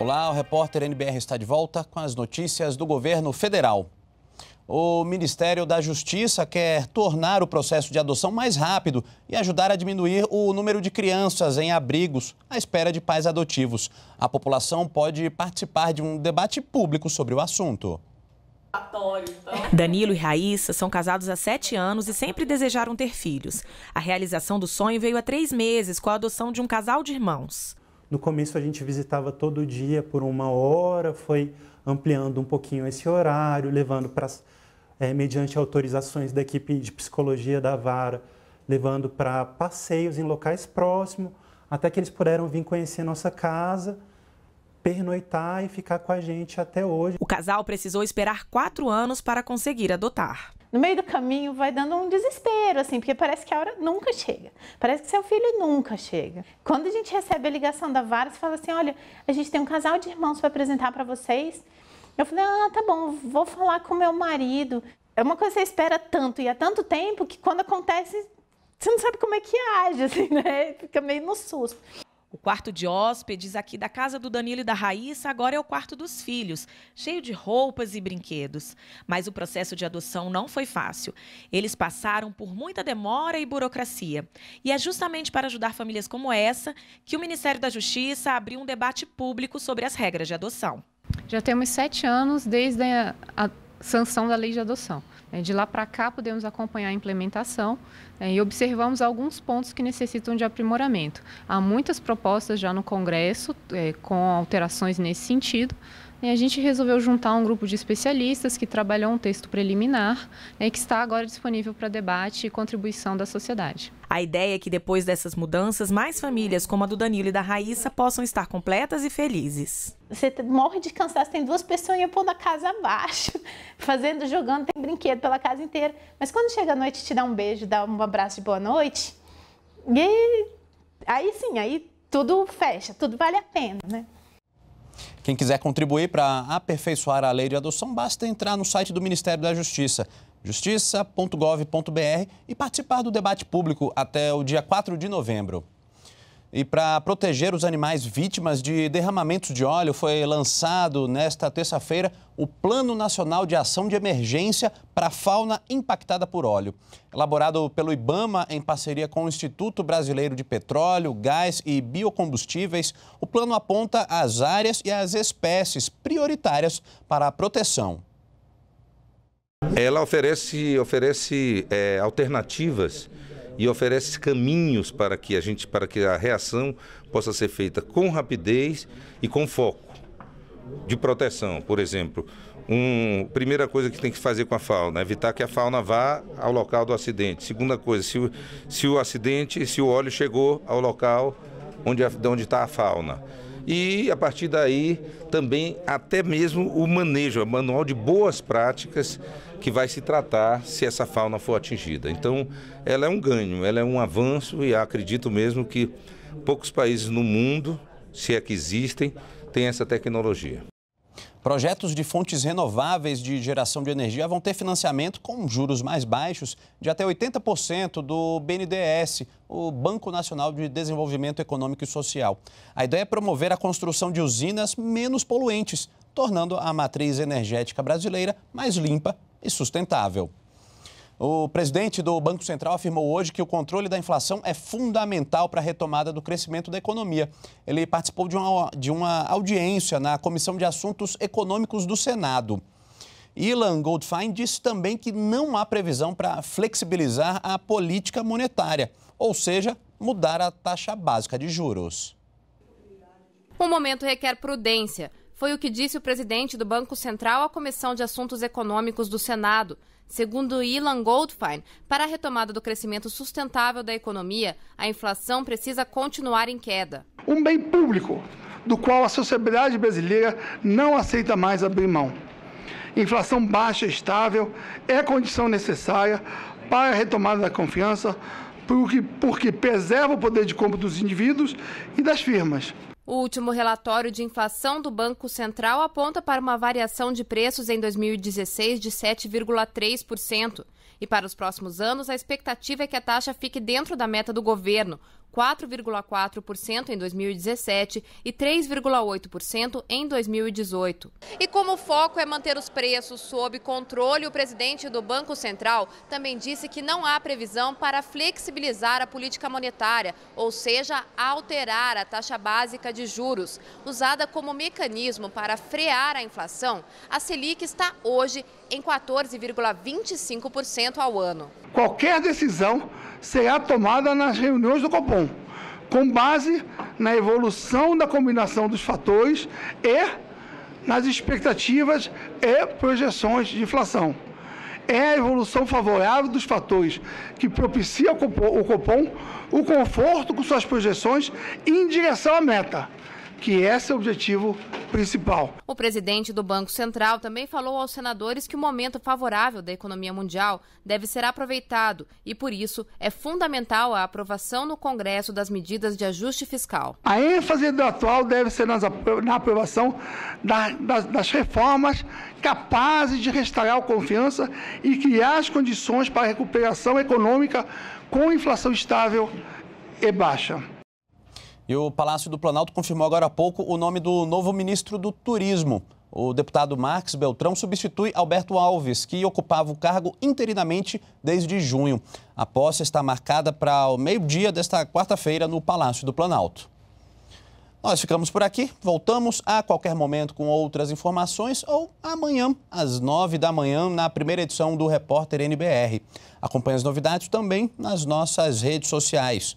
Olá, o repórter NBR está de volta com as notícias do governo federal. O Ministério da Justiça quer tornar o processo de adoção mais rápido e ajudar a diminuir o número de crianças em abrigos à espera de pais adotivos. A população pode participar de um debate público sobre o assunto. Danilo e Raíssa são casados há sete anos e sempre desejaram ter filhos. A realização do sonho veio há três meses com a adoção de um casal de irmãos. No começo a gente visitava todo dia por uma hora, foi ampliando um pouquinho esse horário, levando para é, mediante autorizações da equipe de psicologia da vara, levando para passeios em locais próximos, até que eles puderam vir conhecer nossa casa pernoitar e ficar com a gente até hoje. O casal precisou esperar quatro anos para conseguir adotar no meio do caminho vai dando um desespero, assim, porque parece que a hora nunca chega. Parece que seu filho nunca chega. Quando a gente recebe a ligação da vara, você fala assim: olha, a gente tem um casal de irmãos para apresentar para vocês. Eu falei: ah, tá bom, vou falar com meu marido. É uma coisa que você espera tanto e há tanto tempo que quando acontece, você não sabe como é que age, assim, né? Fica meio no susto. O quarto de hóspedes aqui da casa do Danilo e da Raíssa agora é o quarto dos filhos, cheio de roupas e brinquedos. Mas o processo de adoção não foi fácil. Eles passaram por muita demora e burocracia. E é justamente para ajudar famílias como essa que o Ministério da Justiça abriu um debate público sobre as regras de adoção. Já temos sete anos desde a sanção da lei de adoção. É, de lá para cá, podemos acompanhar a implementação é, e observamos alguns pontos que necessitam de aprimoramento. Há muitas propostas já no Congresso é, com alterações nesse sentido, a gente resolveu juntar um grupo de especialistas que trabalhou um texto preliminar né, que está agora disponível para debate e contribuição da sociedade. A ideia é que depois dessas mudanças, mais famílias como a do Danilo e da Raíssa possam estar completas e felizes. Você morre de cansaço, tem duas pessoas pondo a casa abaixo, fazendo, jogando, tem brinquedo pela casa inteira. Mas quando chega a noite, te dá um beijo, dá um abraço de boa noite, e aí sim, aí tudo fecha, tudo vale a pena, né? Quem quiser contribuir para aperfeiçoar a lei de adoção, basta entrar no site do Ministério da Justiça, justiça.gov.br, e participar do debate público até o dia 4 de novembro. E para proteger os animais vítimas de derramamentos de óleo, foi lançado nesta terça-feira o Plano Nacional de Ação de Emergência para a Fauna Impactada por Óleo. Elaborado pelo IBAMA em parceria com o Instituto Brasileiro de Petróleo, Gás e Biocombustíveis, o plano aponta as áreas e as espécies prioritárias para a proteção. Ela oferece, oferece é, alternativas e oferece caminhos para que a gente, para que a reação possa ser feita com rapidez e com foco de proteção, por exemplo. Um, primeira coisa que tem que fazer com a fauna, evitar que a fauna vá ao local do acidente. Segunda coisa, se o, se o acidente, se o óleo chegou ao local onde está a fauna. E a partir daí também até mesmo o manejo, o é manual de boas práticas que vai se tratar se essa fauna for atingida. Então, ela é um ganho, ela é um avanço e acredito mesmo que poucos países no mundo, se é que existem, têm essa tecnologia. Projetos de fontes renováveis de geração de energia vão ter financiamento com juros mais baixos de até 80% do BNDES, o Banco Nacional de Desenvolvimento Econômico e Social. A ideia é promover a construção de usinas menos poluentes, tornando a matriz energética brasileira mais limpa e sustentável. O presidente do Banco Central afirmou hoje que o controle da inflação é fundamental para a retomada do crescimento da economia. Ele participou de uma, de uma audiência na Comissão de Assuntos Econômicos do Senado. Ilan Goldfein disse também que não há previsão para flexibilizar a política monetária, ou seja, mudar a taxa básica de juros. O momento requer prudência, foi o que disse o presidente do Banco Central à Comissão de Assuntos Econômicos do Senado. Segundo Ilan Goldfein, para a retomada do crescimento sustentável da economia, a inflação precisa continuar em queda. Um bem público do qual a sociedade brasileira não aceita mais abrir mão. Inflação baixa e estável é condição necessária para a retomada da confiança, porque, porque preserva o poder de compra dos indivíduos e das firmas. O último relatório de inflação do Banco Central aponta para uma variação de preços em 2016 de 7,3%. E para os próximos anos, a expectativa é que a taxa fique dentro da meta do governo, 4,4% em 2017 e 3,8% em 2018. E como o foco é manter os preços sob controle, o presidente do Banco Central também disse que não há previsão para flexibilizar a política monetária, ou seja, alterar a taxa básica de juros, usada como mecanismo para frear a inflação. A Selic está hoje em 14,25% ao ano. Qualquer decisão será tomada nas reuniões do Copom, com base na evolução da combinação dos fatores e nas expectativas e projeções de inflação. É a evolução favorável dos fatores que propicia o Copom o conforto com suas projeções em direção à meta que esse é o objetivo principal. O presidente do Banco Central também falou aos senadores que o momento favorável da economia mundial deve ser aproveitado e, por isso, é fundamental a aprovação no Congresso das medidas de ajuste fiscal. A ênfase do atual deve ser nas, na aprovação da, das, das reformas capazes de restaurar a confiança e criar as condições para a recuperação econômica com inflação estável e baixa. E o Palácio do Planalto confirmou agora há pouco o nome do novo ministro do Turismo. O deputado Max Beltrão substitui Alberto Alves, que ocupava o cargo interinamente desde junho. A posse está marcada para o meio-dia desta quarta-feira no Palácio do Planalto. Nós ficamos por aqui, voltamos a qualquer momento com outras informações ou amanhã, às nove da manhã, na primeira edição do Repórter NBR. Acompanhe as novidades também nas nossas redes sociais.